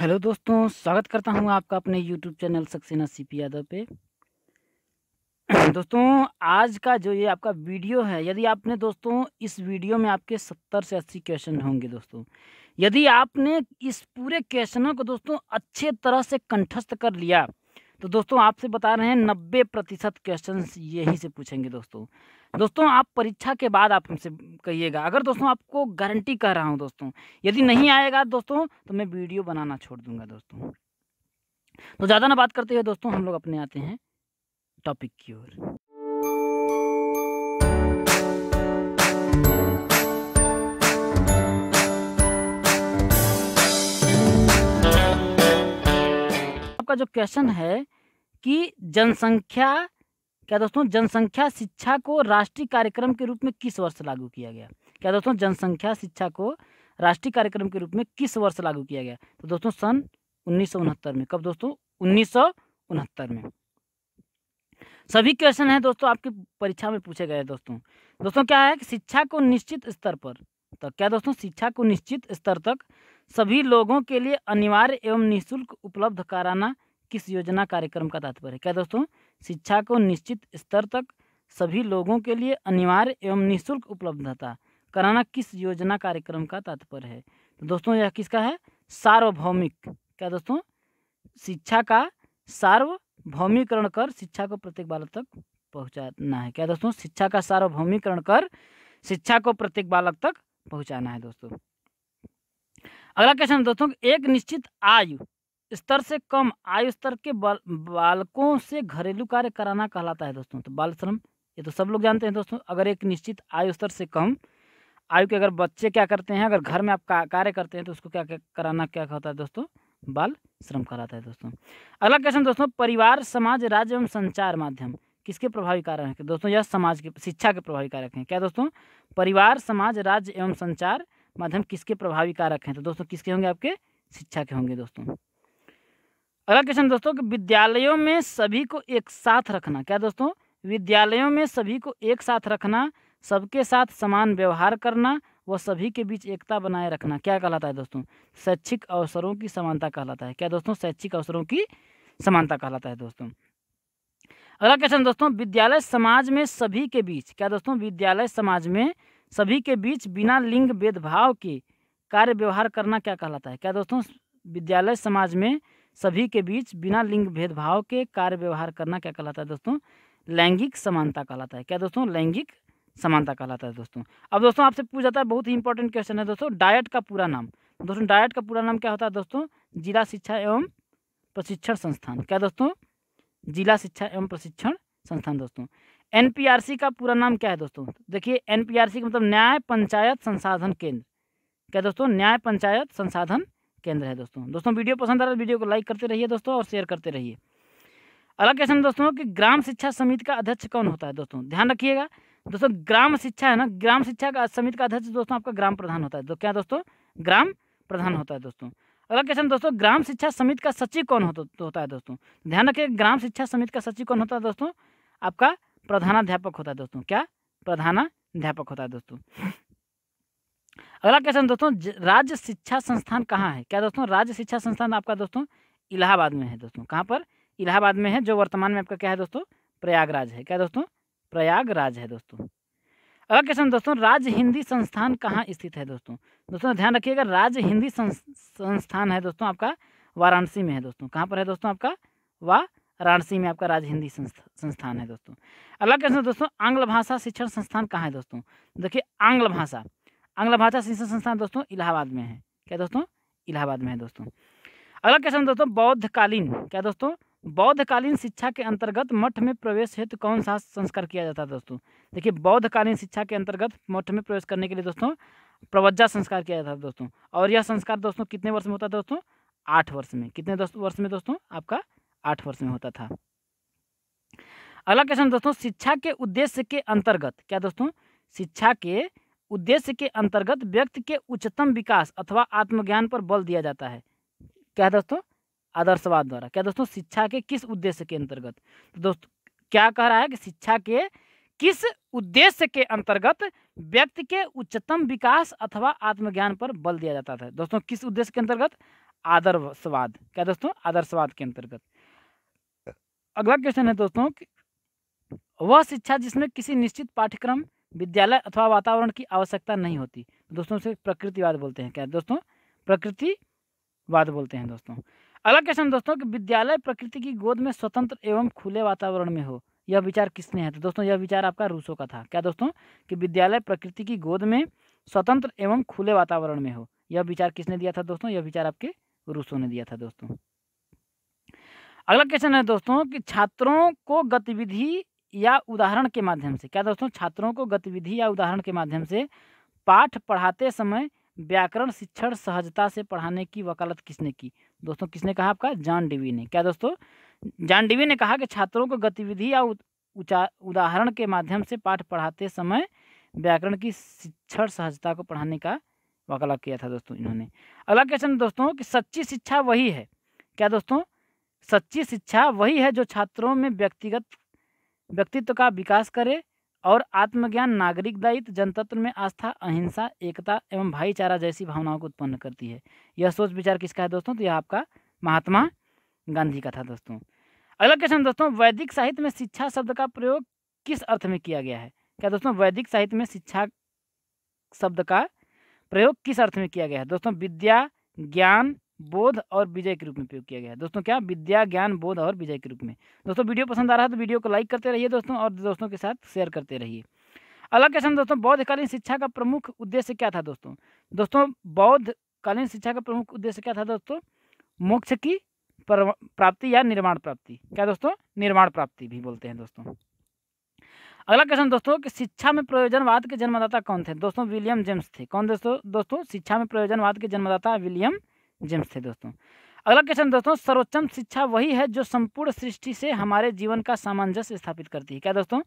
Hello दोस्तों स्वागत करता हूं आपका अपने YouTube channel Saxena C P Yadav पे दोस्तों आज का जो ये आपका वीडियो है यदि आपने दोस्तों इस वीडियो में आपके सत्तर से अस्सी क्वेश्चन होंगे दोस्तों यदि आपने इस पूरे क्वेश्चनों को दोस्तों अच्छे तरह से कंठस्थ कर लिया तो दोस्तों आपसे बता रहे हैं नब्बे प्रतिशत क्वेश्चन यही से पूछेंगे दोस्तों दोस्तों आप परीक्षा के बाद आप हमसे कहिएगा अगर दोस्तों आपको गारंटी कह रहा हूँ दोस्तों यदि नहीं आएगा दोस्तों तो मैं वीडियो बनाना छोड़ दूंगा दोस्तों तो ज़्यादा ना बात करते हुए दोस्तों हम लोग अपने आते हैं टॉपिक की ओर आपका जो क्वेश्चन है कि जनसंख्या क्या दोस्तों जनसंख्या शिक्षा को राष्ट्रीय कार्यक्रम के रूप में किस वर्ष लागू किया गया क्या दोस्तों जनसंख्या शिक्षा को राष्ट्रीय कार्यक्रम के रूप में किस वर्ष लागू किया गया तो दोस्तों सन उन्नीस में कब दोस्तों उन्नीस में सभी क्वेश्चन है दोस्तों आपकी परीक्षा में पूछे गए दोस्तों दोस्तों क्या है कि शिक्षा को निश्चित स्तर पर तो क्या दोस्तों शिक्षा को निश्चित स्तर तक सभी लोगों के लिए अनिवार्य एवं निःशुल्क उपलब्ध कराना किस योजना कार्यक्रम का तात्पर्य है क्या दोस्तों शिक्षा को निश्चित स्तर तक सभी लोगों के लिए अनिवार्य एवं निःशुल्क उपलब्धता कराना किस योजना कार्यक्रम का तात्पर्य है तो दोस्तों यह किसका है सार्वभौमिक क्या दोस्तों शिक्षा का सार्वभौमिकरण कर शिक्षा को प्रत्येक बालक तक पहुंचाना है क्या दोस्तों शिक्षा का सार्वभौमिकरण कर शिक्षा को प्रत्येक बालक तक पहुंचाना है दोस्तों अगला क्वेश्चन दोस्तों एक निश्चित आयु स्तर से कम आयु स्तर के बाल बालकों से घरेलू कार्य कराना कहलाता है दोस्तों तो बाल श्रम ये तो सब लोग जानते हैं दोस्तों अगर एक निश्चित आयु स्तर से कम आयु के अगर बच्चे क्या करते हैं अगर घर में आप कार्य करते हैं तो उसको क्या कराना क्या कहता है दोस्तों बाल श्रम कराता है दोस्तों अगला क्वेश्चन दोस्तों परिवार समाज राज्य एवं संचार माध्यम किसके प्रभावी कारक हैं दोस्तों यह समाज के शिक्षा के प्रभावी कारक हैं क्या दोस्तों परिवार समाज राज्य एवं संचार माध्यम किसके प्रभावी कारक हैं तो दोस्तों किसके होंगे आपके शिक्षा के होंगे दोस्तों अगला क्वेश्चन दोस्तों कि विद्यालयों में सभी को एक साथ रखना क्या दोस्तों विद्यालयों में सभी को एक साथ रखना सबके साथ समान व्यवहार करना व सभी के बीच एकता बनाए रखना क्या कहलाता है दोस्तों शैक्षिक अवसरों की समानता कहलाता है क्या दोस्तों शैक्षिक अवसरों की समानता कहलाता है दोस्तों अगला क्वेश्चन दोस्तों विद्यालय समाज में सभी के बीच क्या दोस्तों विद्यालय समाज में सभी के बीच बिना लिंग भेदभाव के कार्य व्यवहार करना क्या कहलाता है क्या दोस्तों विद्यालय समाज में सभी के बीच बिना लिंग भेदभाव के कार्य व्यवहार करना क्या कहलाता है दोस्तों लैंगिक समानता कहलाता है क्या दोस्तों लैंगिक समानता कहलाता है दोस्तों अब दोस्तों आपसे पूछा जाता है बहुत ही इंपॉर्टेंट क्वेश्चन है दोस्तों डायट का पूरा नाम दोस्तों डायट का पूरा नाम क्या होता है दोस्तों जिला शिक्षा एवं प्रशिक्षण संस्थान क्या दोस्तों जिला शिक्षा एवं प्रशिक्षण संस्थान दोस्तों एनपीआरसी का पूरा नाम क्या है दोस्तों देखिए एनपीआरसी का मतलब न्याय पंचायत संसाधन केंद्र क्या दोस्तों न्याय पंचायत संसाधन केंद्र है दोस्तों दोस्तों वीडियो पसंद आ रहा है तो वीडियो को लाइक करते रहिए दोस्तों और शेयर करते रहिए अगला क्वेश्चन दोस्तों कि ग्राम शिक्षा समिति का अध्यक्ष कौन होता है दोस्तों ध्यान रखिएगा दोस्तों ग्राम शिक्षा है ना ग्राम शिक्षा का समिति का अध्यक्ष दोस्तों आपका ग्राम प्रधान होता है तो क्या दोस्तों ग्राम प्रधान होता है दोस्तों अगला क्वेश्चन दोस्तों ग्राम शिक्षा समिति का सचिव कौन होता है दोस्तों ध्यान रखिए ग्राम शिक्षा समिति का सचिव कौन होता है दोस्तों आपका प्रधानाध्यापक होता है दोस्तों क्या प्रधानाध्यापक होता है दोस्तों अगला क्वेश्चन दोस्तों राज्य शिक्षा संस्थान कहाँ है क्या दोस्तों राज्य शिक्षा संस्थान आपका दोस्तों इलाहाबाद में है दोस्तों कहाँ पर इलाहाबाद में है जो वर्तमान में आपका क्या है दोस्तों प्रयागराज है क्या दोस्तों प्रयागराज है दोस्तों अगला क्वेश्चन दोस्तों राज्य हिंदी संस्थान कहाँ स्थित है दोस्तों दोस्तों ध्यान रखिएगा राज्य हिंदी संस्थान है दोस्तों आपका वाराणसी में है दोस्तों कहाँ पर है दोस्तों आपका वाराणसी में आपका राज्य हिंदी संस्थान है दोस्तों अगला क्वेश्चन दोस्तों आंग्ल भाषा शिक्षण संस्थान कहाँ है दोस्तों देखिए आंग्ल भाषा आंग्ला भाषा शिक्षण संस्थान दोस्तों इलाहाबाद में है क्या दोस्तों इलाहाबाद में है दोस्तों अगला क्वेश्चन दोस्तों बौद्धकालीन क्या दोस्तों बौद्धकालीन शिक्षा के अंतर्गत मठ में प्रवेश हेतु कौन सा संस्कार किया जाता है दोस्तों देखिए बौद्धकालीन शिक्षा के अंतर्गत मठ में प्रवेश करने के लिए दोस्तों प्रवज्जा संस्कार किया जाता है दोस्तों और यह संस्कार दोस्तों कितने वर्ष में होता था दोस्तों आठ वर्ष में कितने वर्ष में दोस्तों आपका आठ वर्ष में होता था अगला क्वेश्चन दोस्तों शिक्षा के उद्देश्य के अंतर्गत क्या दोस्तों शिक्षा के उद्देश्य के अंतर्गत व्यक्ति के उच्चतम विकास अथवा आत्मज्ञान पर बल दिया जाता है क्या दोस्तों आदर्शवाद द्वारा क्या दोस्तों शिक्षा के किस उद्देश्य के अंतर्गत तो दोस्तों क्या कह रहा है कि शिक्षा के किस उद्देश्य के अंतर्गत व्यक्ति के उच्चतम विकास अथवा आत्मज्ञान पर बल दिया जाता था दोस्तों किस उद्देश्य के अंतर्गत आदर्शवाद क्या दोस्तों आदर्शवाद के अंतर्गत अगला क्वेश्चन है दोस्तों वह शिक्षा जिसमें किसी निश्चित पाठ्यक्रम विद्यालय अथवा वातावरण की आवश्यकता नहीं हम्म। होती दोस्तों से प्रकृतिवाद बोलते हैं क्या दोस्तों प्रकृतिवाद बोलते हैं दोस्तों अगला क्वेश्चन दोस्तों कि विद्यालय प्रकृति की गोद में स्वतंत्र एवं खुले वातावरण में हो यह विचार किसने है तो दोस्तों यह विचार आपका रूसो का था क्या दोस्तों कि विद्यालय प्रकृति की गोद में स्वतंत्र एवं खुले वातावरण में हो यह विचार किसने दिया था दोस्तों यह विचार आपके रूसो ने दिया था दोस्तों अगला क्वेश्चन है दोस्तों कि छात्रों को गतिविधि या उदाहरण के माध्यम से क्या दोस्तों छात्रों को गतिविधि या उदाहरण के माध्यम से पाठ पढ़ाते समय व्याकरण शिक्षण सहजता से पढ़ाने की वकालत किसने की दोस्तों किसने कहा आपका जॉन डीवी ने क्या दोस्तों जॉन डीवी ने कहा कि छात्रों को गतिविधि या उदाहरण के माध्यम से पाठ पढ़ाते समय व्याकरण की शिक्षण सहजता को पढ़ाने का वकालत किया था दोस्तों इन्होंने अगला क्वेश्चन दोस्तों कि सच्ची शिक्षा वही है क्या दोस्तों सच्ची शिक्षा वही है जो छात्रों में व्यक्तिगत व्यक्तित्व का विकास करे और आत्मज्ञान नागरिक दायित्व जनतंत्र में आस्था अहिंसा एकता एवं भाईचारा जैसी भावनाओं को उत्पन्न करती है यह सोच विचार किसका है दोस्तों तो यह आपका महात्मा गांधी का था दोस्तों अगला क्वेश्चन दोस्तों वैदिक साहित्य में शिक्षा शब्द का प्रयोग किस अर्थ में किया गया है क्या दोस्तों वैदिक साहित्य में शिक्षा शब्द का प्रयोग किस अर्थ में किया गया है दोस्तों विद्या ज्ञान बोध और विजय के रूप में प्रयोग किया गया है दोस्तों क्या विद्या ज्ञान बोध और विजय के रूप में दोस्तों वीडियो पसंद आ रहा है तो वीडियो को लाइक करते रहिए दोस्तों और दोस्तों के साथ शेयर करते रहिए अगला क्वेश्चन दोस्तों बौद्धकालीन शिक्षा का प्रमुख उद्देश्य क्या था दोस्तों दोस्तों बौद्धकालीन शिक्षा का प्रमुख उद्देश्य क्या था दोस्तों मोक्ष की प्राप्ति या निर्माण प्राप्ति क्या दोस्तों निर्माण प्राप्ति भी बोलते हैं दोस्तों अगला क्वेश्चन दोस्तों कि शिक्षा में प्रयोजनवाद के जन्मदाता कौन थे दोस्तों विलियम जेम्स थे कौन दोस्तों दोस्तों शिक्षा में प्रयोजनवाद के जन्मदाता विलियम जेम्स थे दोस्तों अगला क्वेश्चन दोस्तों सर्वोच्चम शिक्षा वही है जो संपूर्ण सृष्टि से हमारे जीवन का सामंजस्य स्थापित करती है क्या दोस्तों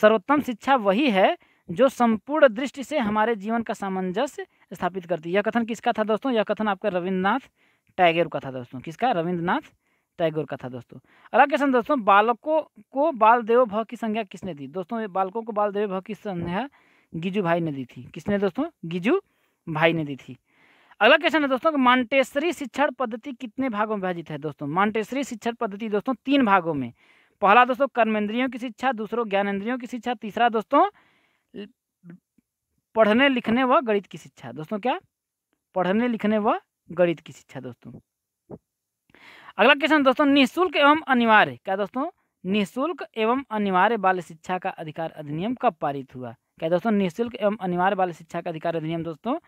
सर्वोत्तम शिक्षा वही है जो संपूर्ण दृष्टि से हमारे जीवन का सामंजस्य स्थापित करती है यह कथन किसका था दोस्तों यह कथन आपका रविन्द्रनाथ टैगोर का था दोस्तों किसका रविन्द्रनाथ टैगोर का था दोस्तों अगला क्वेश्चन दोस्तों बालकों को बाल देव भव की संज्ञा किसने दी दोस्तों बालकों को बाल देव भव की संज्ञा गिजू भाई ने दी थी किसने दोस्तों गिजू भाई ने दी थी अगला क्वेश्चन है दोस्तों मॉन्टेसरी शिक्षण पद्धति कितने भागों में विभाजित है दोस्तों मॉन्टेसरी शिक्षण पद्धति दोस्तों तीन भागों में पहला दोस्तों कर्मेंद्रियों की शिक्षा दूसरों ज्ञानेन्द्रियों की शिक्षा तीसरा दोस्तों पढ़ने लिखने व गणित की शिक्षा दोस्तों क्या पढ़ने लिखने व गणित की शिक्षा दोस्तों अगला क्वेश्चन दोस्तों निःशुल्क एवं अनिवार्य क्या दोस्तों निःशुल्क एवं अनिवार्य बाल शिक्षा का अधिकार अधिनियम कब पारित हुआ क्या दोस्तों निःशुल्क एवं अनिवार्य बाल शिक्षा का अधिकार अधिनियम दोस्तों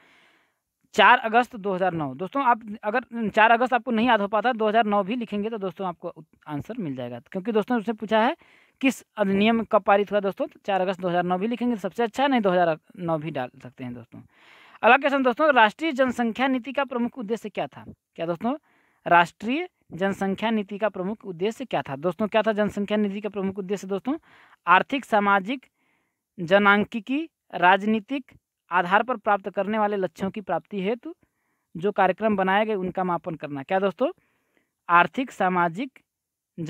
चार अगस्त 2009 दोस्तों आप अगर चार अगस्त आपको नहीं याद हो पाता 2009 भी लिखेंगे तो दोस्तों आपको आंसर मिल जाएगा क्योंकि दोस्तों उसने पूछा है किस अधिनियम कब पारित हुआ दोस्तों तो चार अगस्त 2009 भी लिखेंगे तो सबसे अच्छा नहीं 2009 भी डाल सकते हैं दोस्तों अगला क्वेश्चन दोस्तों राष्ट्रीय जनसंख्या नीति का प्रमुख उद्देश्य क्या था क्या दोस्तों राष्ट्रीय जनसंख्या नीति का प्रमुख उद्देश्य क्या था दोस्तों क्या था जनसंख्या नीति का प्रमुख उद्देश्य दोस्तों आर्थिक सामाजिक जनांकिकी राजनीतिक आधार पर प्राप्त करने वाले लक्ष्यों की प्राप्ति हेतु जो कार्यक्रम बनाए गए उनका मापन करना क्या दोस्तों आर्थिक सामाजिक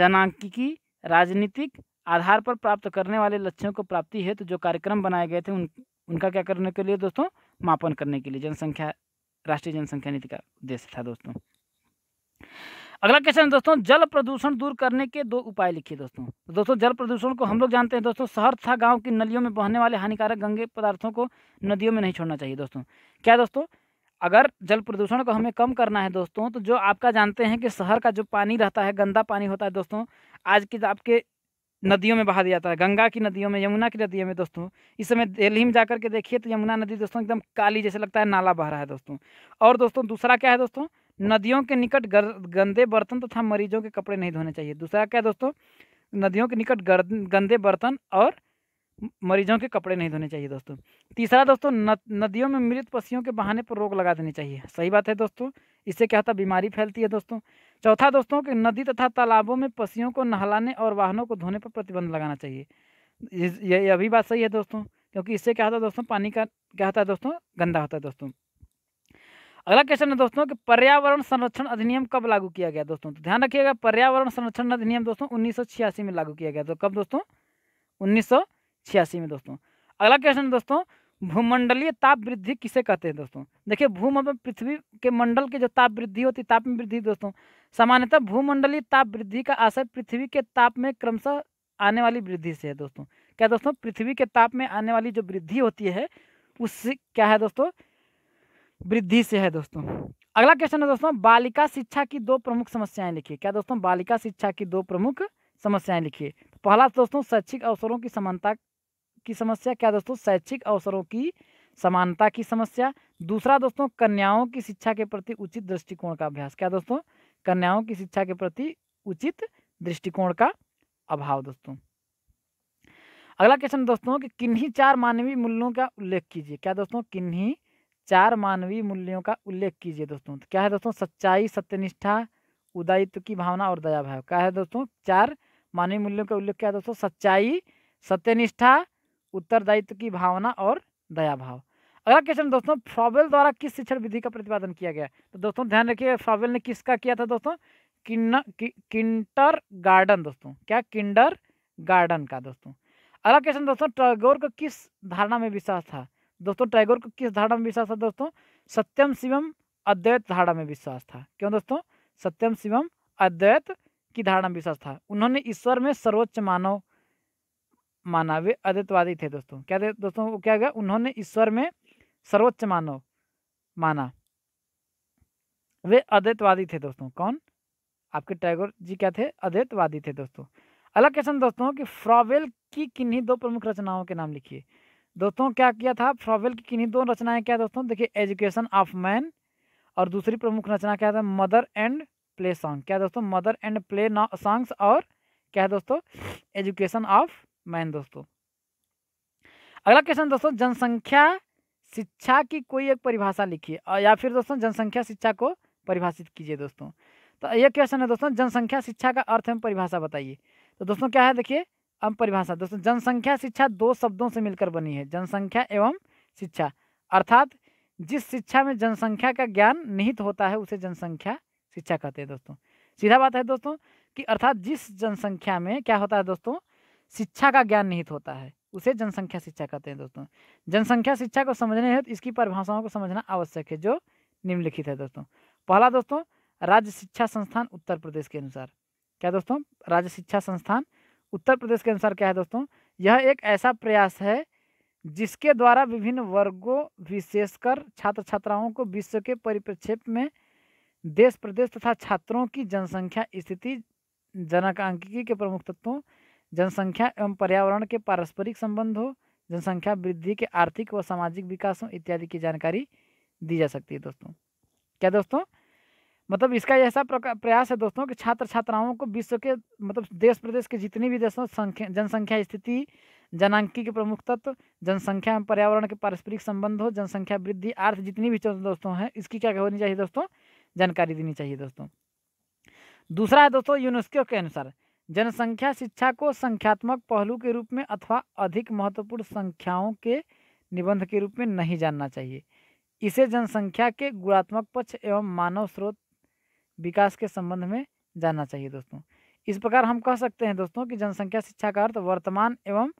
जनांकिकी राजनीतिक आधार पर प्राप्त करने वाले लक्ष्यों को प्राप्ति हेतु जो कार्यक्रम बनाए गए थे उन उनका क्या करने के लिए दोस्तों मापन करने के लिए जनसंख्या राष्ट्रीय जनसंख्या नीति का उद्देश्य था दोस्तों अगला क्वेश्चन है दोस्तों जल प्रदूषण दूर करने के दो उपाय लिखिए दोस्तों तो दोस्तों जल प्रदूषण को हम लोग जानते हैं दोस्तों शहर तथा गांव की नलियों में बहने वाले हानिकारक गंगे पदार्थों को नदियों में नहीं छोड़ना चाहिए दोस्तों क्या दोस्तों अगर जल प्रदूषण को हमें कम करना है दोस्तों तो जो आपका जानते हैं कि शहर का जो पानी रहता है गंदा पानी होता है दोस्तों आज के आपके नदियों में बहा दिया जाता है गंगा की नदियों में यमुना की नदियों में दोस्तों इस समय दिल्ली में जाकर के देखिए तो यमुना नदी दोस्तों एकदम काली जैसे लगता है नाला बह रहा है दोस्तों और दोस्तों दूसरा क्या है दोस्तों नदियों के निकट गंदे बर्तन तथा तो मरीजों के कपड़े नहीं धोने चाहिए दूसरा क्या दोस्तों नदियों के निकट गंदे बर्तन और मरीजों के कपड़े नहीं धोने चाहिए दोस्तों तीसरा दोस्तों नदियों में मृत पशुओं के बहाने पर रोक लगा देनी चाहिए सही बात है दोस्तों इससे क्या होता है बीमारी फैलती है दोस्तों चौथा दोस्तों कि नदी तथा तालाबों में पशुओं को नहलाने और वाहनों को धोने पर प्रतिबंध लगाना चाहिए ये अभी बात सही है दोस्तों क्योंकि इससे क्या होता है दोस्तों पानी का क्या होता है दोस्तों गंदा होता है दोस्तों अगला क्वेश्चन है दोस्तों कि पर्यावरण संरक्षण अधिनियम कब लागू किया गया दोस्तों तो ध्यान रखिएगा पर्यावरण संरक्षण अधिनियम दोस्तों उन्नीस में लागू किया गया तो कब दोस्तों उन्नीस में दोस्तों अगला क्वेश्चन दोस्तों भूमंडलीय ताप वृद्धि किसे कहते हैं दोस्तों देखिए भूम पृथ्वी के मंडल के जो ताप वृद्धि होती है ताप में वृद्धि दोस्तों सामान्यतः भूमंडलीय ताप वृद्धि का आशय पृथ्वी के ताप में क्रमशः आने वाली वृद्धि से है दोस्तों क्या दोस्तों पृथ्वी के ताप में आने वाली जो वृद्धि होती है उससे क्या है दोस्तों वृद्धि से है दोस्तों अगला क्वेश्चन है दोस्तों बालिका शिक्षा की दो प्रमुख समस्याएं लिखिए क्या दोस्तों बालिका शिक्षा की दो प्रमुख समस्याएं लिखिए तो पहला दोस्तों शैक्षिक अवसरों की समानता की समस्या क्या दोस्तों शैक्षिक अवसरों की समानता की समस्या दूसरा दोस्तों कन्याओं की शिक्षा के प्रति उचित दृष्टिकोण का अभ्यास क्या दोस्तों कन्याओं की शिक्षा के प्रति उचित दृष्टिकोण का अभाव दोस्तों अगला क्वेश्चन दोस्तों कि किन्हीं चार मानवीय मूल्यों का उल्लेख कीजिए क्या दोस्तों किन्हीं चार मानवीय मूल्यों का उल्लेख कीजिए दोस्तों तो क्या है दोस्तों सच्चाई सत्यनिष्ठा उदायित्व की भावना और दया भाव क्या है दोस्तों चार मानवीय मूल्यों का उल्लेख क्या है दोस्तों सच्चाई सत्यनिष्ठा उत्तरदायित्व की भावना और दया भाव अगला क्वेश्चन दोस्तों फ्रॉबेल द्वारा किस शिक्षण विधि का प्रतिपादन किया गया तो दोस्तों ध्यान रखिए फ्रॉबेल ने किसका किया था दोस्तों किन्न कि, किंटर गार्डन दोस्तों क्या किंडर गार्डन का दोस्तों अगला क्वेश्चन दोस्तों टैगोर का किस धारणा में विश्वास था दोस्तों टैगोर को किस धारणा में विश्वास था दोस्तों सत्यम शिवम अद्वैत धारणा में विश्वास था क्यों दोस्तों सत्यम शिवम अद्वैत की धारणा में विश्वास था उन्होंने ईश्वर में सर्वोच्च मानव माना वे अद्वैतवादी थे दोस्तों क्या थे दोस्तों वो क्या गया उन्होंने ईश्वर में सर्वोच्च मानव माना वे अद्वैतवादी थे दोस्तों कौन आपके टैगोर जी क्या थे अद्वैतवादी थे दोस्तों अगला क्वेश्चन दोस्तों कि फ्रॉवेल की किन्हीं दो प्रमुख रचनाओं के नाम लिखिए दोस्तों क्या किया था फ्रॉवेल की किन्हीं दो रचनाएं क्या दोस्तों देखिए एजुकेशन ऑफ मैन और दूसरी प्रमुख रचना क्या था मदर एंड प्ले सॉन्ग क्या दोस्तों मदर एंड प्ले सॉन्ग्स और क्या है दोस्तों एजुकेशन ऑफ मैन दोस्तों अगला क्वेश्चन दोस्तों जनसंख्या शिक्षा की कोई एक परिभाषा लिखिए या फिर दोस्तों जनसंख्या शिक्षा को परिभाषित कीजिए दोस्तों तो यह क्वेश्चन है दोस्तों जनसंख्या शिक्षा का अर्थ एवं परिभाषा बताइए तो दोस्तों क्या है देखिए अब परिभाषा दोस्तों जनसंख्या शिक्षा दो शब्दों से मिलकर बनी है जनसंख्या एवं शिक्षा अर्थात जिस शिक्षा में जनसंख्या का ज्ञान निहित होता है उसे जनसंख्या शिक्षा कहते हैं दोस्तों सीधा बात है दोस्तों कि अर्थात जिस जनसंख्या में क्या होता है दोस्तों शिक्षा का ज्ञान निहित होता है उसे जनसंख्या शिक्षा कहते हैं दोस्तों जनसंख्या शिक्षा को समझने हेतु इसकी परिभाषाओं को समझना आवश्यक है जो निम्नलिखित है दोस्तों पहला दोस्तों राज्य शिक्षा संस्थान उत्तर प्रदेश के अनुसार क्या दोस्तों राज्य शिक्षा संस्थान उत्तर प्रदेश के अनुसार क्या है दोस्तों यह एक ऐसा प्रयास है जिसके द्वारा विभिन्न वर्गों विशेषकर छात्र छात्राओं को विश्व के परिप्रक्षेप में देश प्रदेश तथा छात्रों की जनसंख्या स्थिति जनकांकिकी के प्रमुख तत्वों जनसंख्या एवं पर्यावरण के पारस्परिक संबंधों जनसंख्या वृद्धि के आर्थिक व सामाजिक विकासों इत्यादि की जानकारी दी जा सकती है दोस्तों क्या दोस्तों मतलब इसका ऐसा प्रयास है दोस्तों कि छात्र छात्राओं को विश्व के मतलब देश प्रदेश के जितने भी देशों संख्या जनसंख्या स्थिति जनांकी के प्रमुख तत्व जनसंख्या में पर्यावरण के पारस्परिक संबंध हो जनसंख्या वृद्धि आर्थ जितनी भी दोस्तों हैं इसकी क्या होनी चाहिए दोस्तों जानकारी देनी चाहिए दोस्तों दूसरा है दोस्तों यूनेस्को के अनुसार जनसंख्या शिक्षा को संख्यात्मक पहलू के रूप में अथवा अधिक महत्वपूर्ण संख्याओं के निबंध के रूप में नहीं जानना चाहिए इसे जनसंख्या के गुणात्मक पक्ष एवं मानव स्रोत विकास के संबंध में जानना चाहिए दोस्तों इस प्रकार हम कह सकते हैं दोस्तों कि जनसंख्या शिक्षा का अर्थ वर्तमान एवं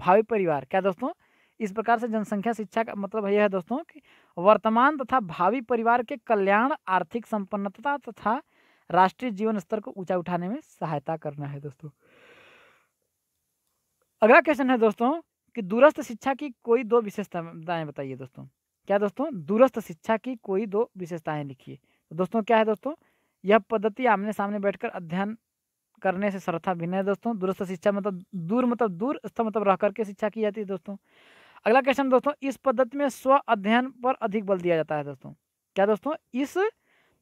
भावी परिवार क्या दोस्तों इस प्रकार से जनसंख्या शिक्षा का मतलब यह है दोस्तों कि वर्तमान तथा भावी परिवार के कल्याण आर्थिक संपन्नता तथा राष्ट्रीय जीवन स्तर को ऊंचा उठाने में सहायता करना है दोस्तों अगला क्वेश्चन है दोस्तों कि दूरस्थ शिक्षा की कोई दो विशेषताएं बताइए दोस्तों क्या दोस्तों दूरस्थ शिक्षा की कोई दो विशेषताएं लिखिए तो दोस्तों क्या है दोस्तों यह पद्धति आमने सामने बैठकर अध्ययन करने से सर्था भिन्न है दोस्तों दूरस्थ शिक्षा मतलब दूर मतलब दूर स्थ मतलब रह करके शिक्षा की जाती है दोस्तों अगला क्वेश्चन दोस्तों इस पद्धति में स्व अध्ययन पर अधिक बल दिया जाता है दोस्तों क्या दोस्तों इस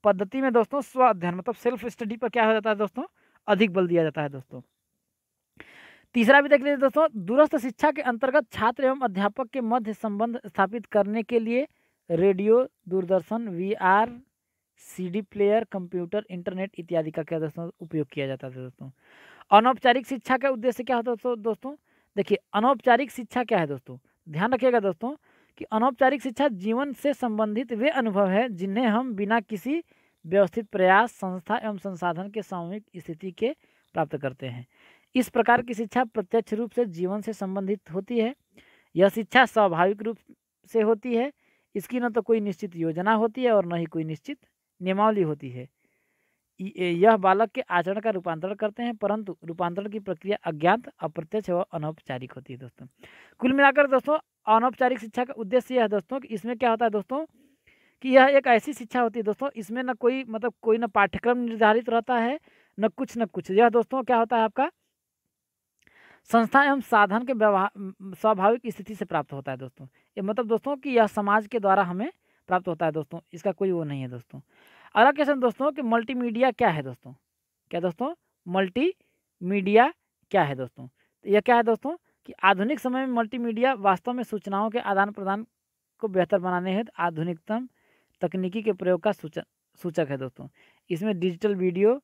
पद्धति में दोस्तों स्व अध्ययन मतलब सेल्फ स्टडी पर क्या हो जाता है दोस्तों अधिक बल दिया जाता है दोस्तों तीसरा भी देख लीजिए दोस्तों दूरस्थ शिक्षा के अंतर्गत छात्र एवं अध्यापक के मध्य संबंध स्थापित करने के लिए radio Doordarshan VR CD player computer internet इत्यादि का क्या दोस्तों उपयोग किया जाता था दोस्तों अनौपचारिक शिक्षा का उद्देश्य क्या होता है दोस्तों देखिए अनौपचारिक शिक्षा क्या है दोस्तों ध्यान रखिएगा दोस्तों कि अनौपचारिक शिक्षा जीवन से संबंधित वे अनुभव है जिन्हें हम बिना किसी व्यवस्थित प्रयास संस्था एवं संसाधन के सामूहिक स्थिति के प्राप्त करते हैं इस प्रकार की शिक्षा प्रत्यक्ष रूप से जीवन से संबंधित होती है यह शिक्षा स्वाभाविक रूप से होती है इसकी न तो कोई निश्चित योजना होती है और न ही कोई निश्चित नियमावली होती है यह बालक के आचरण का रूपांतरण करते हैं परंतु रूपांतरण की प्रक्रिया अज्ञात अप्रत्यक्ष व अनौपचारिक होती है दोस्तों कुल मिलाकर दोस्तों अनौपचारिक शिक्षा का उद्देश्य यह है दोस्तों कि इसमें क्या होता है दोस्तों कि यह एक ऐसी शिक्षा होती है दोस्तों इसमें न कोई मतलब कोई न पाठ्यक्रम निर्धारित रहता है न कुछ न कुछ यह दोस्तों क्या होता है आपका संस्था एवं साधन के व्यवहार स्वाभाविक स्थिति से प्राप्त होता है दोस्तों ये मतलब दोस्तों कि यह समाज के द्वारा हमें प्राप्त होता है दोस्तों इसका कोई वो नहीं है दोस्तों अगला क्वेश्चन दोस्तों कि मल्टीमीडिया क्या है दोस्तों क्या दोस्तों मल्टीमीडिया क्या है दोस्तों तो यह क्या है दोस्तों कि आधुनिक समय में मल्टीमीडिया वास्तव में सूचनाओं के आदान प्रदान को बेहतर बनाने हेतु आधुनिकतम तकनीकी के प्रयोग का सूचक सूचक है दोस्तों इसमें digital video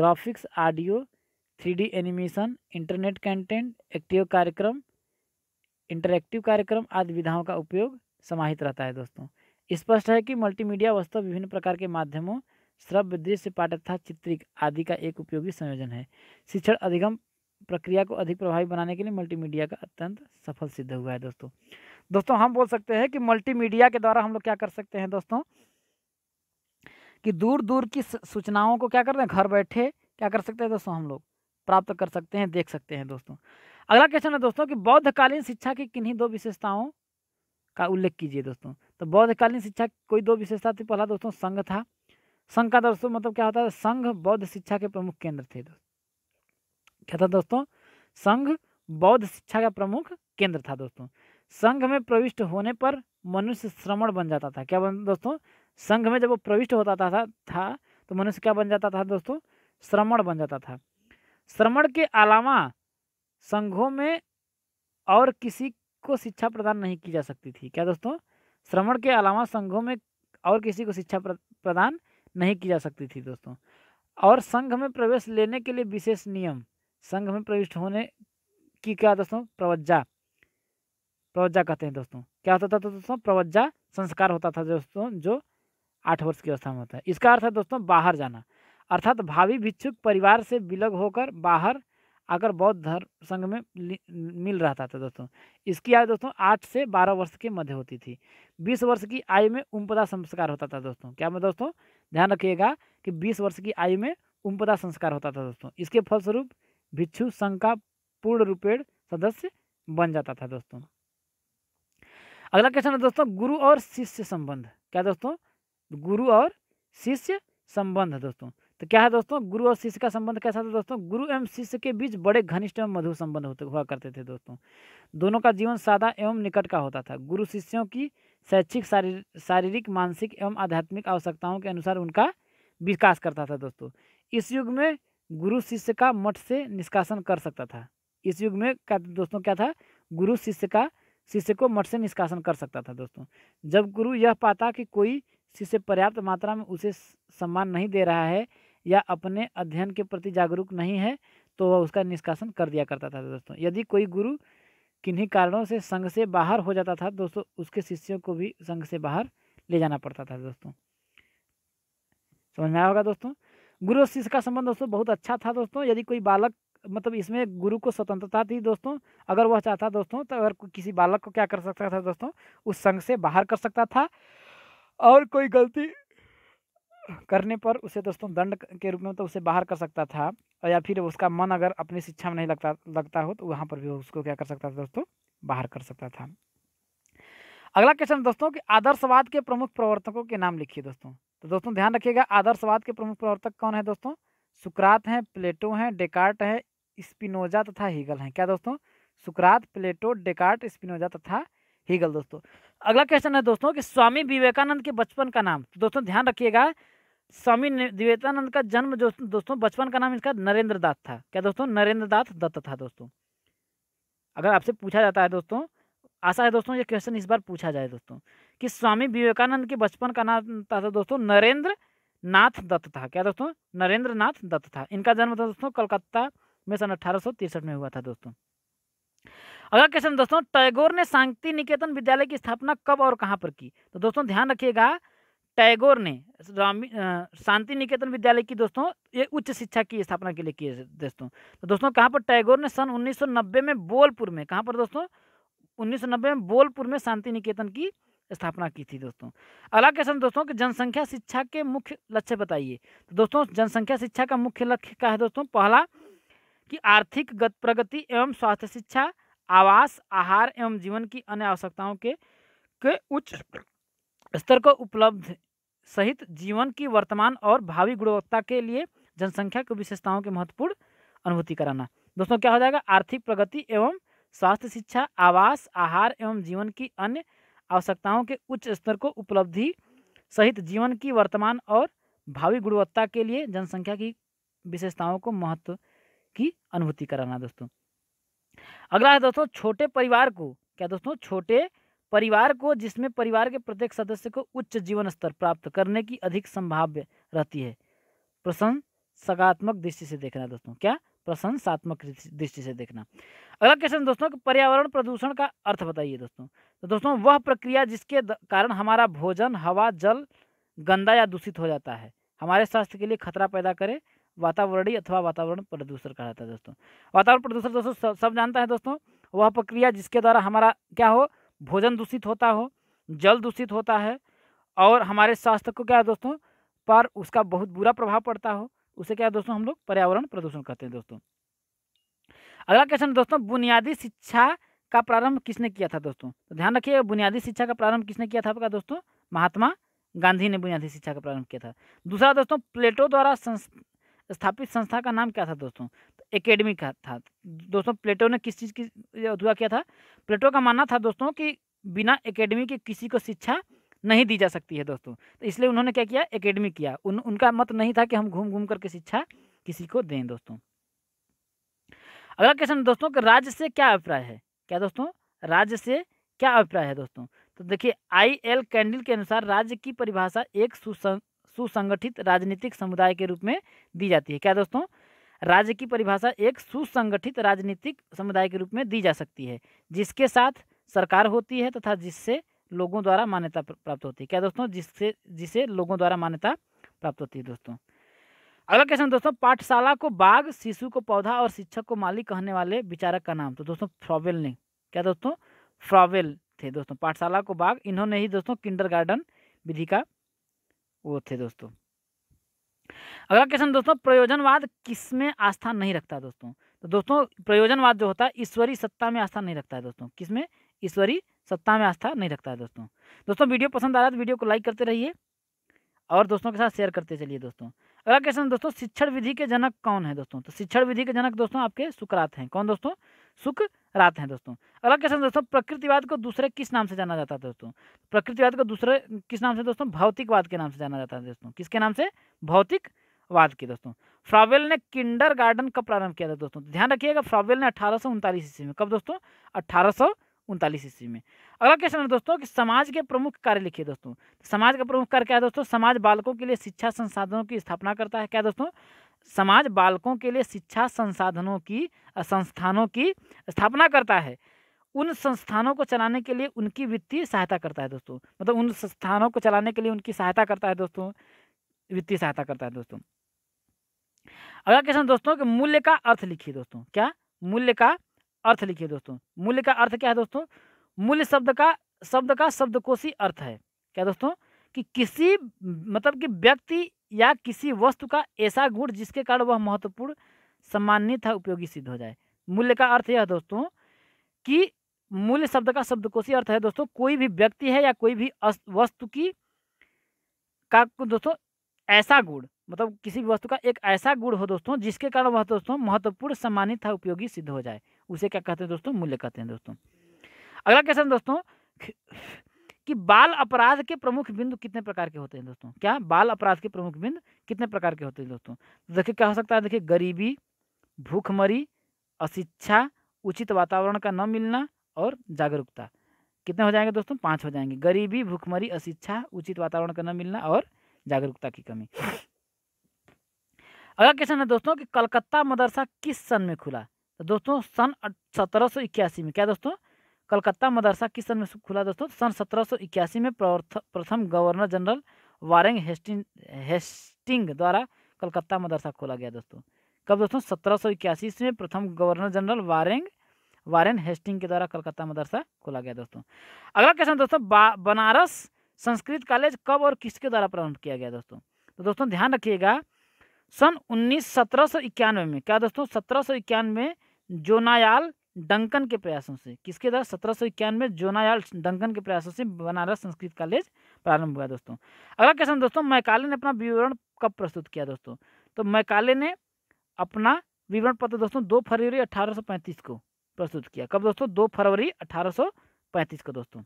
graphics audio three animation internet content active कार्यक्रम इंटरेक्टिव कार्यक्रम आदि विधाओं का उपयोग समाहित रहता है दोस्तों स्पष्ट है कि मल्टीमीडिया वस्तु विभिन्न प्रकार के माध्यमों श्रव्य दृश्य पाठ तथा चित्रिक आदि का एक उपयोगी संयोजन है शिक्षण अधिगम प्रक्रिया को अधिक प्रभावी बनाने के लिए मल्टीमीडिया का अत्यंत सफल सिद्ध हुआ है दोस्तों दोस्तों हम बोल सकते हैं कि मल्टीमीडिया के द्वारा हम लोग क्या कर सकते हैं दोस्तों कि दूर दूर की सूचनाओं को क्या कर रहे हैं घर बैठे क्या कर सकते हैं दोस्तों हम लोग प्राप्त कर सकते हैं देख सकते हैं दोस्तों अगला क्वेश्चन है दोस्तों कि बौद्धकालीन शिक्षा की किन्हीं दो विशेषताओं का उल्लेख कीजिए दोस्तों तो बौद्धकालीन शिक्षा कोई दो विशेषता थी पहला दोस्तों संघ था संघ का दोस्तों मतलब क्या होता है संघ बौद्ध शिक्षा के प्रमुख केंद्र थे क्या था दोस्तों संघ बौद्ध शिक्षा का प्रमुख केंद्र था दोस्तों संघ में प्रविष्ट होने पर मनुष्य श्रमण बन जाता था क्या बन दोस्तों संघ में जब वो प्रविष्ट होता था, था था तो मनुष्य क्या बन जाता था दोस्तों श्रमण बन जाता था श्रमण के अलावा संघों में और किसी को शिक्षा प्रदान नहीं की जा सकती थी क्या दोस्तों श्रवण के अलावा संघों में और किसी को शिक्षा प्रदान नहीं की जा सकती थी दोस्तों और संघ में प्रवेश लेने के लिए विशेष नियम संघ में प्रविष्ट होने की क्या दोस्तों प्रवज्जा प्रवज्जा कहते हैं दोस्तों क्या होता था दोस्तों प्रवज्जा संस्कार होता था दोस्तों जो आठ वर्ष की अवस्था में होता है इसका अर्थ है दोस्तों बाहर जाना अर्थात भावी भिक्षुक परिवार से विलग होकर बाहर अगर बौद्ध धर्म संघ में मिल रहा था तो दोस्तों इसकी आयु दोस्तों आठ से बारह वर्ष के मध्य होती थी बीस वर्ष की आयु में उम्पदा संस्कार होता था दोस्तों क्या मैं दोस्तों ध्यान रखिएगा कि बीस वर्ष की आयु में उम्पदा संस्कार होता था दोस्तों इसके फलस्वरूप भिक्षु संघ का पूर्ण रूपेण सदस्य बन जाता था दोस्तों अगला क्वेश्चन है दोस्तों गुरु और शिष्य संबंध क्या दोस्तों गुरु और शिष्य संबंध दोस्तों तो क्या है दोस्तों गुरु और शिष्य का संबंध कैसा था दोस्तों गुरु एवं शिष्य के बीच बड़े घनिष्ठ एवं मधुर संबंध होते हुआ करते थे दोस्तों दोनों का जीवन सादा एवं निकट का होता था गुरु शिष्यों की शैक्षिक शारीरिक मानसिक एवं आध्यात्मिक आवश्यकताओं के अनुसार उनका विकास करता था दोस्तों इस युग में गुरु शिष्य का मठ से निष्कासन कर सकता था इस युग में क्या दोस्तों क्या था गुरु शिष्य का शिष्य को मठ से निष्कासन कर सकता था दोस्तों जब गुरु यह पाता कि कोई शिष्य पर्याप्त मात्रा में उसे सम्मान नहीं दे रहा है या अपने अध्ययन के प्रति जागरूक नहीं है तो वह उसका निष्कासन कर दिया करता था दोस्तों यदि कोई गुरु किन्हीं कारणों से संघ से बाहर हो जाता था दोस्तों उसके शिष्यों को भी संघ से बाहर ले जाना पड़ता था दोस्तों समझ में आया होगा दोस्तों गुरु और शिष्य का संबंध दोस्तों बहुत अच्छा था दोस्तों यदि कोई बालक मतलब इसमें गुरु को स्वतंत्रता थी दोस्तों अगर वह चाहता दोस्तों तो अगर किसी बालक को क्या कर सकता था दोस्तों उस संघ से बाहर कर सकता था और कोई गलती करने पर उसे दोस्तों दंड के रूप में तो उसे बाहर कर सकता था और या फिर उसका मन अगर अपनी शिक्षा में नहीं लगता लगता हो तो वहाँ पर भी उसको क्या कर सकता था दोस्तों बाहर कर सकता था अगला क्वेश्चन दोस्तों कि आदर्शवाद के प्रमुख प्रवर्तकों के नाम लिखिए दोस्तों तो दोस्तों ध्यान रखिएगा आदर्शवाद के प्रमुख प्रवर्तक कौन है दोस्तों सुकरात हैं प्लेटो हैं डेकार्ट हैं स्पिनोजा तथा हीगल हैं क्या दोस्तों सुकरात प्लेटो डेकार्ट स्पिनोजा तथा हीगल दोस्तों अगला क्वेश्चन है दोस्तों कि स्वामी विवेकानंद के बचपन का नाम तो दोस्तों ध्यान रखिएगा स्वामी विवेकानंद का जन्म जो दोस्तों बचपन का नाम इसका नरेंद्र दास था क्या दोस्तों नरेंद्र दास दत्त था दोस्तों अगर आपसे पूछा जाता है दोस्तों आशा है दोस्तों ये क्वेश्चन इस बार पूछा जाए दोस्तों कि स्वामी विवेकानंद के बचपन का नाम था तो दोस्तों नरेंद्र नाथ दत्त था क्या दोस्तों नरेंद्र नाथ दत्त था इनका जन्म था दोस्तों कलकत्ता में सन अठारह में हुआ था दोस्तों अगला क्वेश्चन दोस्तों टैगोर ने शांति निकेतन विद्यालय की स्थापना कब और कहाँ पर की तो दोस्तों ध्यान रखिएगा टैगोर ने रामी शांति निकेतन विद्यालय की दोस्तों ये उच्च शिक्षा की स्थापना के लिए किए दोस्तों तो दोस्तों कहाँ पर टैगोर ने सन 1990 में बोलपुर में कहाँ पर दोस्तों 1990 में बोलपुर में शांति निकेतन की स्थापना की थी दोस्तों अगला क्वेश्चन दोस्तों कि जनसंख्या शिक्षा के मुख्य लक्ष्य बताइए तो दोस्तों जनसंख्या शिक्षा का मुख्य लक्ष्य क्या है दोस्तों पहला कि आर्थिक गत प्रगति एवं स्वास्थ्य शिक्षा आवास आहार एवं जीवन की अन्य आवश्यकताओं के के उच्च स्तर को उपलब्ध सहित जीवन की वर्तमान और भावी गुणवत्ता के लिए जनसंख्या की विशेषताओं के महत्वपूर्ण अनुभूति कराना दोस्तों क्या हो जाएगा आर्थिक प्रगति एवं स्वास्थ्य शिक्षा आवास आहार एवं जीवन की अन्य आवश्यकताओं के उच्च स्तर को उपलब्धि सहित जीवन की वर्तमान और भावी गुणवत्ता के लिए जनसंख्या की विशेषताओं को महत्व की अनुभूति कराना दोस्तों अगला है दोस्तों छोटे परिवार को क्या दोस्तों छोटे परिवार को जिसमें परिवार के प्रत्येक सदस्य को उच्च जीवन स्तर प्राप्त करने की अधिक संभाव्य रहती है प्रशंसकात्मक दृष्टि से देखना दोस्तों क्या प्रशंसात्मक दृष्टि से देखना अगला क्वेश्चन दोस्तों पर्यावरण प्रदूषण का अर्थ बताइए दोस्तों तो दोस्तों वह प्रक्रिया जिसके कारण हमारा भोजन हवा जल गंदा या दूषित हो जाता है हमारे स्वास्थ्य के लिए खतरा पैदा करे वातावरणीय अथवा वातावरण प्रदूषण कहलाता है दोस्तों वातावरण प्रदूषण दोस्तों सब जानता है दोस्तों वह प्रक्रिया जिसके द्वारा हमारा क्या हो भोजन दूषित होता हो जल दूषित होता है और हमारे स्वास्थ्य को क्या है दोस्तों पर उसका बहुत बुरा प्रभाव पड़ता हो उसे क्या है दोस्तों हम लोग पर्यावरण प्रदूषण कहते हैं दोस्तों अगला क्वेश्चन दोस्तों बुनियादी शिक्षा का प्रारंभ किसने किया था दोस्तों तो ध्यान रखिए बुनियादी शिक्षा का प्रारंभ किसने किया था आपका दोस्तों महात्मा गांधी ने बुनियादी शिक्षा का प्रारंभ किया था दूसरा दोस्तों प्लेटो द्वारा स्थापित संस्था का नाम क्या था दोस्तों एकेडमी का था दोस्तों प्लेटो ने किस चीज़ की अधुआ किया था प्लेटो का मानना था दोस्तों कि बिना एकेडमी के किसी को शिक्षा नहीं दी जा सकती है दोस्तों तो इसलिए उन्होंने क्या किया एकेडमी किया उन उनका मत नहीं था कि हम घूम घूम करके शिक्षा किसी को दें दोस्तों अगला क्वेश्चन दोस्तों कि राज्य से क्या अभिप्राय है क्या दोस्तों राज्य से क्या अभिप्राय है दोस्तों तो देखिए आई एल कैंडल के अनुसार राज्य की परिभाषा एक सुसंगठित राजनीतिक समुदाय के रूप में दी जाती है क्या दोस्तों राज्य की परिभाषा एक सुसंगठित राजनीतिक समुदाय के रूप में दी जा सकती है जिसके साथ सरकार होती है तथा जिससे लोगों द्वारा मान्यता प्राप्त होती है क्या दोस्तों जिससे जिसे लोगों द्वारा मान्यता प्राप्त होती है दोस्तों अगला क्वेश्चन दोस्तों पाठशाला को बाघ शिशु को पौधा और शिक्षक को मालिक कहने वाले विचारक का नाम तो दोस्तों फ्रॉवेल ने क्या दोस्तों फ्रॉवेल थे दोस्तों पाठशाला को बाघ इन्होंने ही दोस्तों किंडर गार्डन विधि का वो थे दोस्तों अगला क्वेश्चन दोस्तों प्रयोजनवाद किस में आस्था नहीं रखता दोस्तों तो दोस्तों प्रयोजनवाद जो होता है ईश्वरी सत्ता में आस्था नहीं रखता है दोस्तों किस में ईश्वरी सत्ता में आस्था नहीं रखता है दोस्तों दोस्तों वीडियो पसंद आ रहा है तो वीडियो को लाइक करते रहिए और दोस्तों के साथ शेयर करते चलिए दोस्तों अगला क्वेश्चन दोस्तों शिक्षण विधि के जनक कौन है दोस्तों तो शिक्षण विधि के जनक दोस्तों आपके सुकरात हैं कौन दोस्तों सुख रात हैं दोस्तों अगला क्वेश्चन दोस्तों प्रकृतिवाद को दूसरे किस नाम से जाना जाता है दोस्तों प्रकृतिवाद को दूसरे किस नाम से दोस्तों भौतिकवाद के नाम से जाना जाता है दोस्तों किसके नाम से भौतिकवाद के दोस्तों फ्रावेल ने किंडर गार्डन कब प्रारंभ किया था दोस्तों ध्यान रखिएगा फ्रावेल ने अठारह सौ ईस्वी में कब दोस्तों अठारह सौ उनतालीस ईस्वी में अगला क्वेश्चन है दोस्तों कि समाज के प्रमुख कार्य लिखिए दोस्तों समाज का प्रमुख कार्य क्या है दोस्तों समाज बालकों के लिए शिक्षा संसाधनों की स्थापना करता है क्या दोस्तों समाज बालकों के लिए शिक्षा संसाधनों की संस्थानों की स्थापना करता है उन संस्थानों को चलाने के लिए उनकी वित्तीय सहायता करता है दोस्तों मतलब उन संस्थानों को चलाने के लिए उनकी सहायता करता है दोस्तों वित्तीय सहायता करता है दोस्तों अगला क्वेश्चन दोस्तों कि मूल्य का अर्थ लिखिए दोस्तों क्या मूल्य का अर्थ लिखिए दोस्तों मूल्य का अर्थ क्या है दोस्तों मूल्य शब्द का शब्द का शब्दकोशी अर्थ है क्या दोस्तों कि किसी मतलब कि व्यक्ति या किसी वस्तु का ऐसा गुण जिसके कारण वह महत्वपूर्ण सम्मानित है उपयोगी सिद्ध हो जाए मूल्य का अर्थ यह दोस्तों कि मूल्य शब्द का शब्दकोशी अर्थ है दोस्तों कोई भी व्यक्ति है या कोई भी वस्तु की का दोस्तों ऐसा गुण मतलब किसी भी वस्तु का एक ऐसा गुण हो दोस्तों जिसके कारण वह दोस्तों महत्वपूर्ण सम्मानित है उपयोगी सिद्ध हो जाए उसे क्या कहते हैं दोस्तों मूल्य कहते हैं दोस्तों अगला क्वेश्चन दोस्तों कि बाल अपराध के प्रमुख बिंदु कितने प्रकार के होते हैं दोस्तों क्या बाल अपराध के प्रमुख बिंदु कितने प्रकार के होते हैं दोस्तों तो देखिए क्या हो सकता है देखिए गरीबी भूखमरी अशिक्षा उचित वातावरण का न मिलना और जागरूकता कितने हो जाएंगे दोस्तों पाँच हो जाएंगे गरीबी भूखमरी अशिक्षा उचित वातावरण का न मिलना और जागरूकता की कमी अगला क्वेश्चन है दोस्तों कि कलकत्ता मदरसा किस सन में खुला तो दोस्तों सन सत्रह में क्या दोस्तों कलकत्ता मदरसा किस सन में खुला दोस्तों सन इक्यासी में प्रथम governor general Warren Hastings Hastings द्वारा कलकत्ता मदरसा खोला गया दोस्तों कब दोस्तों सत्रह इक्यासी में प्रथम governor general Warren Warren Hastings के द्वारा कलकत्ता मदरसा खोला गया दोस्तों अगला क्वेश्चन दोस्तों बनारस संस्कृत कॉलेज कब और किसके द्वारा प्रारंभ किया गया दोस्तों तो दोस्तों ध्यान रखिएगा सन उन्नीस सत्रह में क्या दोस्तों सत्रह में जोनायाल डंकन के प्रयासों से किसके द्वारा सत्रह सौ इक्यानवे जोनायाल डंकन के प्रयासों से बनारस संस्कृत कॉलेज प्रारंभ हुआ दोस्तों अगला क्वेश्चन दोस्तों मैकाले ने अपना विवरण कब प्रस्तुत किया दोस्तों तो मैकाले ने अपना विवरण पत्र दोस्तों दो फरवरी अठारह को प्रस्तुत किया कब दोस्तों दो फरवरी अठारह को दोस्तों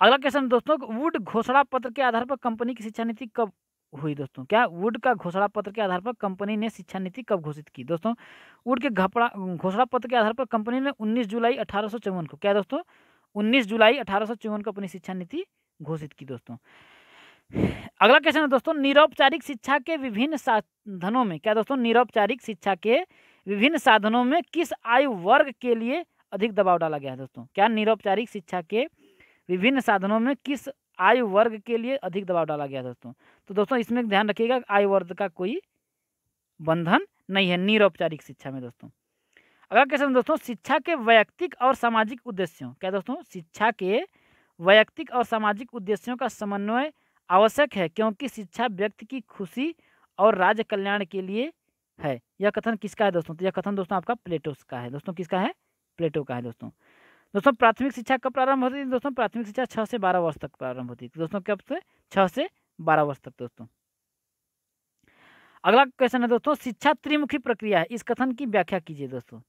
अगला क्वेश्चन दोस्तों वुड घोषणा पत्र के आधार पर कंपनी की शिक्षा नीति कब हुई दोस्तों क्या वुड का घोषणा पत्र के आधार पर कंपनी ने शिक्षा नीति कब घोषित की दोस्तों वुड के घपड़ा घोषणा पत्र के आधार पर कंपनी ने 19 जुलाई अठारह को क्या दोस्तों 19 जुलाई अठारह को अपनी शिक्षा नीति घोषित की दोस्तों अगला क्वेश्चन है दोस्तों निरौपचारिक शिक्षा के विभिन्न साधनों में क्या दोस्तों निरौपचारिक शिक्षा के विभिन्न साधनों में किस आयु वर्ग के लिए अधिक दबाव डाला गया है दोस्तों क्या निरौपचारिक शिक्षा के विभिन्न साधनों में किस आयु वर्ग के लिए अधिक दबाव डाला गया दोस्तों तो दोस्तों इसमें ध्यान रखिएगा आयु वर्ग का कोई बंधन नहीं है निरौपचारिक शिक्षा में दोस्तों अगला क्वेश्चन दोस्तों शिक्षा के वैयक्तिक और सामाजिक उद्देश्यों क्या दोस्तों शिक्षा के वैयक्तिक और सामाजिक उद्देश्यों का समन्वय आवश्यक है क्योंकि शिक्षा व्यक्ति की खुशी और राज्य कल्याण के लिए है यह कथन किसका है दोस्तों तो यह कथन दोस्तों आपका प्लेटो का है दोस्तों किसका है प्लेटो का है दोस्तों दोस्तों प्राथमिक शिक्षा कब प्रारंभ होती है दोस्तों प्राथमिक शिक्षा छः से बारह वर्ष तक प्रारंभ होती है दोस्तों कब से छः से बारह वर्ष तक दोस्तों अगला क्वेश्चन है दोस्तों शिक्षा त्रिमुखी प्रक्रिया है इस कथन की व्याख्या कीजिए दोस्तों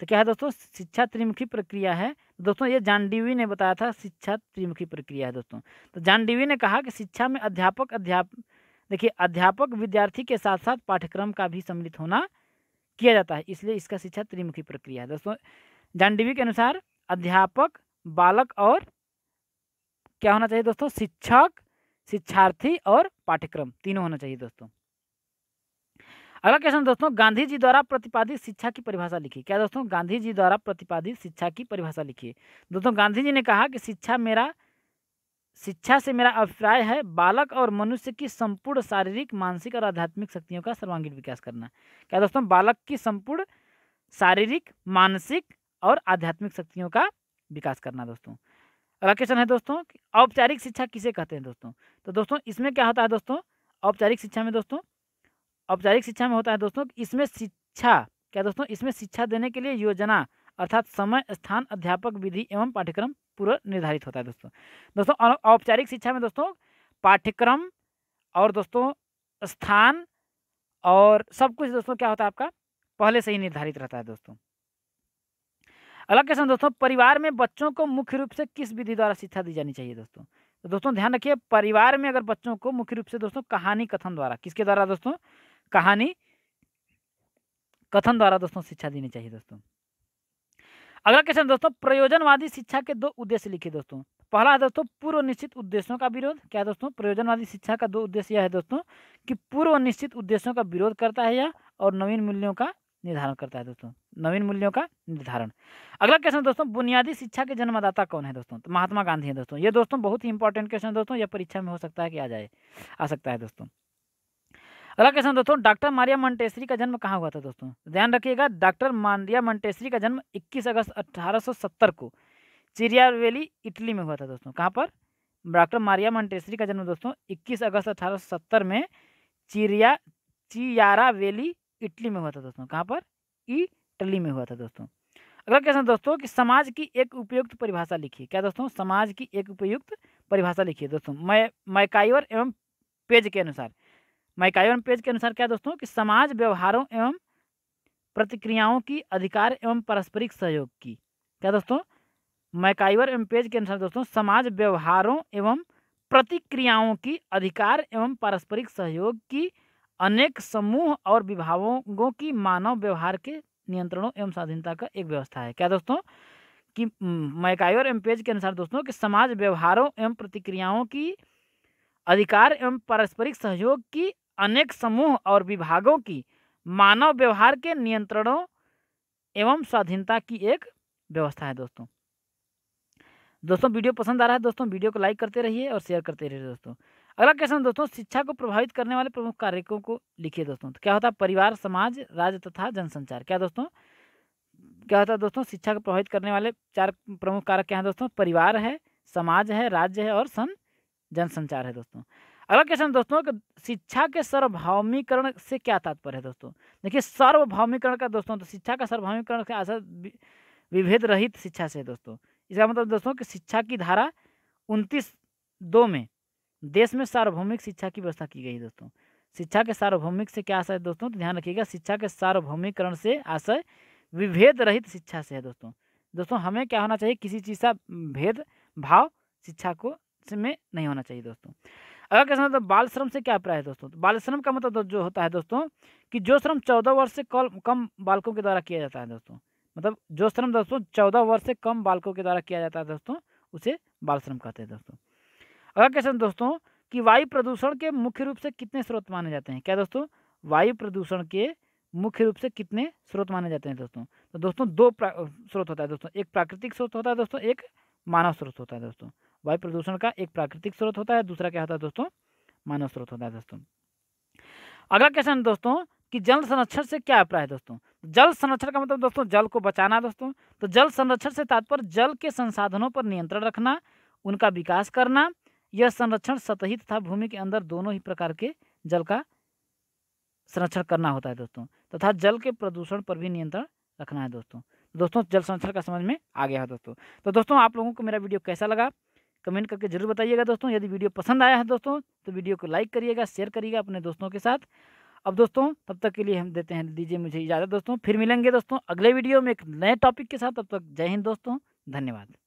तो क्या है दोस्तों शिक्षा त्रिमुखी प्रक्रिया है दोस्तों ये जान डीवी ने बताया था शिक्षा त्रिमुखी प्रक्रिया है दोस्तों तो जान डीवी ने कहा कि शिक्षा में अध्यापक अध्याप देखिए अध्यापक विद्यार्थी के साथ साथ पाठ्यक्रम का भी सम्मिलित होना किया जाता है इसलिए इसका शिक्षा त्रिमुखी प्रक्रिया है दोस्तों जान डीवी के अनुसार अध्यापक बालक और क्या होना चाहिए दोस्तों शिक्षक शिक्षार्थी और पाठ्यक्रम तीनों होना चाहिए दोस्तों अगला क्वेश्चन दोस्तों गांधी जी द्वारा प्रतिपादित शिक्षा की परिभाषा लिखिए क्या दोस्तों गांधी जी द्वारा प्रतिपादित शिक्षा की परिभाषा लिखिए दोस्तों गांधी जी ने कहा कि शिक्षा मेरा शिक्षा से मेरा अभिप्राय है बालक और मनुष्य की संपूर्ण शारीरिक मानसिक और आध्यात्मिक शक्तियों का सर्वांगीण विकास करना क्या दोस्तों बालक की संपूर्ण शारीरिक मानसिक और आध्यात्मिक शक्तियों का विकास करना दोस्तों अगला क्वेश्चन है दोस्तों औपचारिक शिक्षा किसे कहते हैं दोस्तों तो दोस्तों इसमें क्या होता है दोस्तों औपचारिक शिक्षा में दोस्तों औपचारिक शिक्षा में होता है दोस्तों इसमें शिक्षा क्या दोस्तों इसमें शिक्षा देने के लिए योजना अर्थात समय स्थान अध्यापक विधि एवं पाठ्यक्रम पूर्व निर्धारित होता है दोस्तों दोस्तों औपचारिक शिक्षा में दोस्तों पाठ्यक्रम और दोस्तों स्थान और सब कुछ दोस्तों क्या होता है आपका पहले से ही निर्धारित रहता है दोस्तों अगला क्वेश्चन दोस्तों परिवार में बच्चों को मुख्य रूप से किस विधि द्वारा शिक्षा दी जानी चाहिए दोस्तों तो दोस्तों ध्यान रखिए परिवार में अगर बच्चों को मुख्य रूप से दोस्तों कहानी कथन द्वारा किसके द्वारा दोस्तों कहानी कथन द्वारा दोस्तों शिक्षा देनी चाहिए दोस्तों अगला क्वेश्चन दोस्तों प्रयोजनवादी शिक्षा के दो उद्देश्य लिखे दोस्तों पहला है दोस्तों पूर्व निश्चित उद्देश्यों का विरोध क्या दोस्तों प्रयोजनवादी शिक्षा का दो उद्देश्य यह है दोस्तों कि पूर्व निश्चित उद्देश्यों का विरोध करता है यह और नवीन मूल्यों का निर्धारण करता है दोस्तों नवीन मूल्यों का निर्धारण अगला क्वेश्चन दोस्तों बुनियादी शिक्षा के जन्मदाता कौन है दोस्तों तो महात्मा गांधी है दोस्तों ये दोस्तों बहुत ही इंपॉर्टेंट क्वेश्चन दोस्तों यह परीक्षा में हो सकता है कि आ जाए आ सकता है दोस्तों अगला क्वेश्चन दोस्तों डॉक्टर मारिया मंटेसरी का जन्म कहाँ हुआ था दोस्तों ध्यान रखिएगा डॉक्टर मारिया मंटेसरी का जन्म इक्कीस अगस्त 1870 को चिरियावेली इटली में हुआ था दोस्तों कहाँ पर डॉक्टर मारिया मंटेसरी का जन्म दोस्तों इक्कीस अगस्त अठारह में चिरिया चियारा चियारावेली इटली में हुआ था दोस्तों कहाँ पर इटली में हुआ था दोस्तों अगला क्वेश्चन दोस्तों कि समाज की एक उपयुक्त परिभाषा लिखिए क्या दोस्तों समाज की एक उपयुक्त परिभाषा लिखिए दोस्तों मै मैकाइवर एवं पेज के अनुसार मैकाइवर एवं पेज के अनुसार क्या दोस्तों कि समाज व्यवहारों एवं प्रतिक्रियाओं की अधिकार एवं पारस्परिक सहयोग की क्या दोस्तों मैकाइवर एवं पेज के अनुसार दोस्तों समाज व्यवहारों एवं प्रतिक्रियाओं की अधिकार एवं पारस्परिक सहयोग की अनेक समूह और विभागों की मानव व्यवहार के नियंत्रणों एवं स्वाधीनता का एक व्यवस्था है क्या दोस्तों कि मैकाई और एमपेज के अनुसार दोस्तों कि समाज व्यवहारों एवं प्रतिक्रियाओं की अधिकार एवं पारस्परिक सहयोग की अनेक समूह और विभागों की मानव व्यवहार के नियंत्रणों एवं स्वाधीनता की एक व्यवस्था है दोस्तों दोस्तों वीडियो पसंद आ रहा है दोस्तों वीडियो को लाइक करते रहिए और शेयर करते रहिए दोस्तों अगला क्वेश्चन दोस्तों शिक्षा को प्रभावित करने वाले प्रमुख कार्यकों को लिखिए दोस्तों तो क्या होता है परिवार समाज राज्य तथा जनसंचार क्या दोस्तों क्या होता है दोस्तों शिक्षा को प्रभावित करने वाले चार प्रमुख कारक क्या है दोस्तों परिवार है समाज है राज्य है और सन जनसंचार है दोस्तों अगला क्वेश्चन दोस्तों शिक्षा के सर्वभौमीकरण से क्या तात्पर्य है दोस्तों देखिए सर्वभौमीकरण का दोस्तों तो शिक्षा का सर्वभौमीकरण का असर विभेद रहित शिक्षा से दोस्तों इसका मतलब दोस्तों कि शिक्षा की धारा उनतीस दो में देश में सार्वभौमिक शिक्षा की व्यवस्था की गई है दोस्तों शिक्षा के सार्वभौमिक से क्या आशय है दोस्तों तो ध्यान रखिएगा शिक्षा के सार्वभौमिकरण से आशय विभेद रहित शिक्षा से है दोस्तों दोस्तों हमें क्या होना चाहिए किसी चीज़ का भेद भाव शिक्षा को में नहीं होना चाहिए दोस्तों अगर कैसे मतलब तो बाल श्रम से क्या अभिप्राय है दोस्तों तो बाल श्रम का मतलब जो होता है दोस्तों कि जो श्रम चौदह वर्ष से कम बालकों के द्वारा किया जाता है दोस्तों मतलब जो श्रम दोस्तों चौदह वर्ष से कम बालकों के द्वारा किया जाता है दोस्तों उसे बाल श्रम कहते हैं दोस्तों अगला क्वेश्चन दोस्तों कि वायु प्रदूषण के मुख्य रूप से कितने स्रोत माने जाते हैं क्या दोस्तों वायु प्रदूषण के मुख्य रूप से कितने स्रोत माने जाते हैं दोस्तों तो दोस्तों दो स्रोत होता है दोस्तों एक प्राकृतिक स्रोत होता है दोस्तों एक मानव स्रोत होता है दोस्तों वायु प्रदूषण का एक प्राकृतिक स्रोत होता है दूसरा क्या होता है दोस्तों मानव स्रोत होता है दोस्तों अगला क्वेश्चन दोस्तों कि जल संरक्षण से क्या अभिप्राय है दोस्तों जल संरक्षण का मतलब दोस्तों जल को बचाना दोस्तों तो जल संरक्षण से तात्पर्य जल के संसाधनों पर नियंत्रण रखना उनका विकास करना यह संरक्षण सतही तथा भूमि के अंदर दोनों ही प्रकार के जल का संरक्षण करना होता है दोस्तों तथा जल के प्रदूषण पर भी नियंत्रण रखना है दोस्तों तो दोस्तों जल संरक्षण का समझ में आ गया है दोस्तों तो दोस्तों आप लोगों को मेरा वीडियो कैसा लगा कमेंट करके जरूर बताइएगा दोस्तों यदि वीडियो पसंद आया है दोस्तों तो वीडियो को लाइक करिएगा शेयर करिएगा अपने दोस्तों के साथ अब दोस्तों तब तक के लिए हम देते हैं दीजिए मुझे इजाज़त दोस्तों फिर मिलेंगे दोस्तों अगले वीडियो में एक नए टॉपिक के साथ तब तक जय हिंद दोस्तों धन्यवाद